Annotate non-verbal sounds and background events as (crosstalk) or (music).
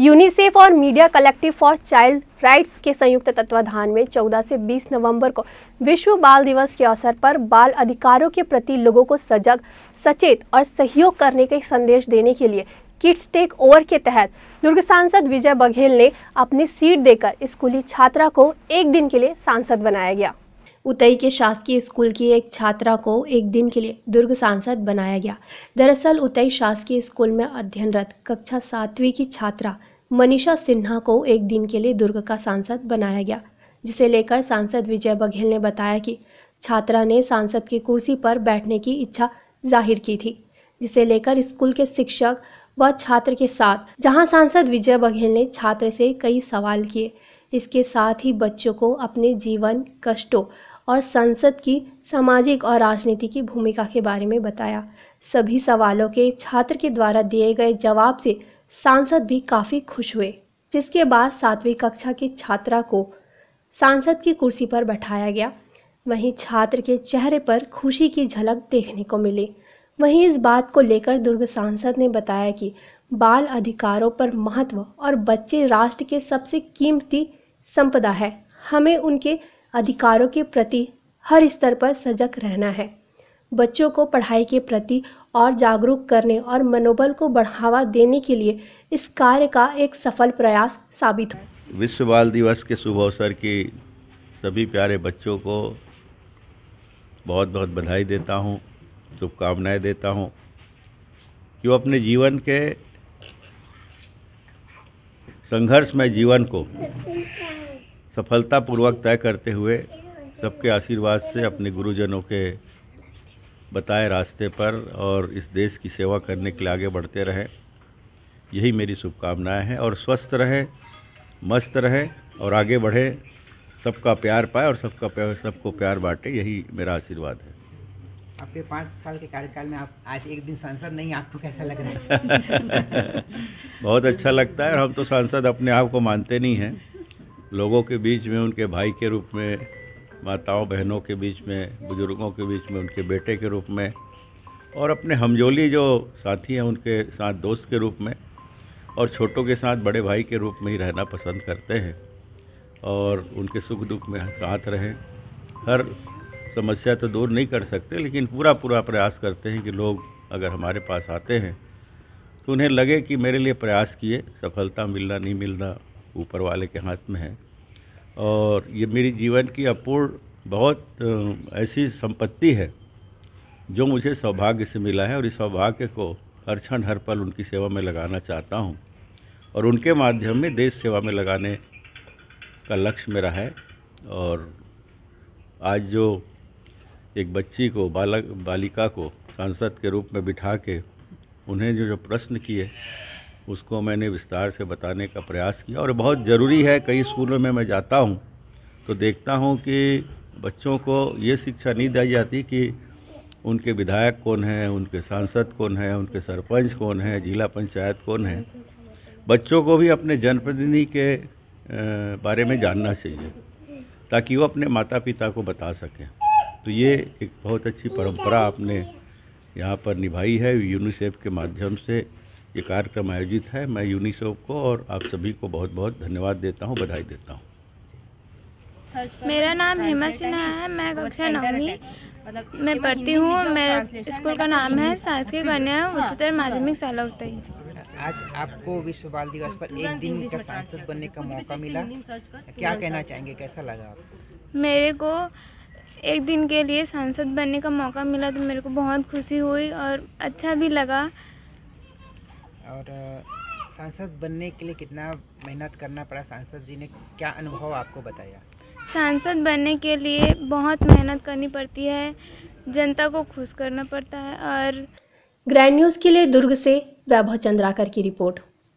UNICEF और media collective for child rights के संयुक्त तत्वाधान में 14 से 20 नवंबर को विश्व बाल दिवस के अवसर पर बाल अधिकारों के प्रति लोगों को सजग सचेत और सहयोग करने के संदेश देने के लिए किड्स टेक ओवर के तहत दुर्ग सांसद विजय बघेल ने अपनी सीट देकर स्कूली छात्रा को एक दिन के लिए सांसद बनाया गया उतई के शासकीय स्कूल की एक छात्रा को एक दिन के लिए दुर्ग सांसद बनाया गया दरअसल उतई शासकीय स्कूल में अध्ययनरत कक्षा सातवीं की छात्रा मनीषा सिन्हा को एक दिन के लिए दुर्ग का सांसद बनाया गया जिसे लेकर सांसद विजय बघेल ने बताया कि छात्रा ने सांसद की कुर्सी पर बैठने की इच्छा जाहिर की थी जिसे लेकर स्कूल के शिक्षक व छात्र के साथ जहां सांसद विजय बघेल ने छात्र से कई सवाल किए इसके साथ ही बच्चों को अपने जीवन कष्टों और संसद की सामाजिक और राजनीति की भूमिका के बारे में बताया सभी सवालों के छात्र के द्वारा दिए गए जवाब से सांसद भी काफ़ी खुश हुए जिसके बाद सातवीं कक्षा की छात्रा को सांसद की कुर्सी पर बैठाया गया वहीं छात्र के चेहरे पर खुशी की झलक देखने को मिली वहीं इस बात को लेकर दुर्ग सांसद ने बताया कि बाल अधिकारों पर महत्व और बच्चे राष्ट्र के सबसे कीमती संपदा है हमें उनके अधिकारों के प्रति हर स्तर पर सजग रहना है बच्चों को पढ़ाई के प्रति और जागरूक करने और मनोबल को बढ़ावा देने के लिए इस कार्य का एक सफल प्रयास साबित हो विश्व बाल दिवस के शुभ अवसर की सभी प्यारे बच्चों को बहुत बहुत बधाई देता हूँ शुभकामनाएँ देता हूँ कि वो अपने जीवन के संघर्षमय जीवन को सफलतापूर्वक तय करते हुए सबके आशीर्वाद से अपने गुरुजनों के बताए रास्ते पर और इस देश की सेवा करने के लिए आगे बढ़ते रहें यही मेरी शुभकामनाएं हैं और स्वस्थ रहें मस्त रहें और आगे बढ़ें सबका प्यार पाए और सबका प्यार सबको प्यार बांटे यही मेरा आशीर्वाद है आपके पाँच साल के कार्यकाल में आप आज एक दिन सांसद नहीं आपको कैसा लग रहा है (laughs) बहुत अच्छा लगता है और हम तो सांसद अपने आप को मानते नहीं हैं लोगों के बीच में उनके भाई के रूप में माताओं बहनों के बीच में बुज़ुर्गों के बीच में उनके बेटे के रूप में और अपने हमजोली जो साथी हैं उनके साथ दोस्त के रूप में और छोटों के साथ बड़े भाई के रूप में ही रहना पसंद करते हैं और उनके सुख दुख में साथ रहें हर समस्या तो दूर नहीं कर सकते लेकिन पूरा पूरा प्रयास करते हैं कि लोग अगर हमारे पास आते हैं तो उन्हें लगे कि मेरे लिए प्रयास किए सफलता मिलना नहीं मिलना ऊपर वाले के हाथ में है और ये मेरी जीवन की अपूर्ण बहुत ऐसी संपत्ति है जो मुझे सौभाग्य से मिला है और इस सौभाग्य को हर क्षण हर पल उनकी सेवा में लगाना चाहता हूँ और उनके माध्यम में देश सेवा में लगाने का लक्ष्य मेरा है और आज जो एक बच्ची को बालक बालिका को सांसद के रूप में बिठा के उन्हें जो जो प्रश्न किए उसको मैंने विस्तार से बताने का प्रयास किया और बहुत ज़रूरी है कई स्कूलों में मैं जाता हूँ तो देखता हूँ कि बच्चों को ये शिक्षा नहीं दी जाती कि उनके विधायक कौन हैं उनके सांसद कौन हैं उनके सरपंच कौन हैं जिला पंचायत कौन है बच्चों को भी अपने जनप्रतिनिधि के बारे में जानना चाहिए ताकि वो अपने माता पिता को बता सकें तो ये एक बहुत अच्छी परंपरा आपने यहाँ पर निभाई है यूनिसेफ के माध्यम से ये कार्यक्रम आयोजित है मैं यूनिसेफ को और आप सभी को बहुत बहुत धन्यवाद देता हूँ बधाई देता हूँ मेरा नाम हेमा सिन्हा है मैं कक्षा नौवीं मैं पढ़ती हूँ मेरा स्कूल का नाम है सांस्कृतिक कन्या उच्चतर माध्यमिक शाला आज आपको विश्व बाल दिवस पर एक दिन का सांसद बनने का मौका मिला क्या कहना चाहेंगे कैसा लगा आपको मेरे को एक दिन के लिए सांसद बनने का मौका मिला तो मेरे को बहुत खुशी हुई और अच्छा भी लगा और सांसद बनने के लिए कितना मेहनत करना पड़ा सांसद जी ने क्या अनुभव आपको बताया सांसद बनने के लिए बहुत मेहनत करनी पड़ती है जनता को खुश करना पड़ता है और ग्रैंड न्यूज़ के लिए दुर्ग से वैभव चंद्राकर की रिपोर्ट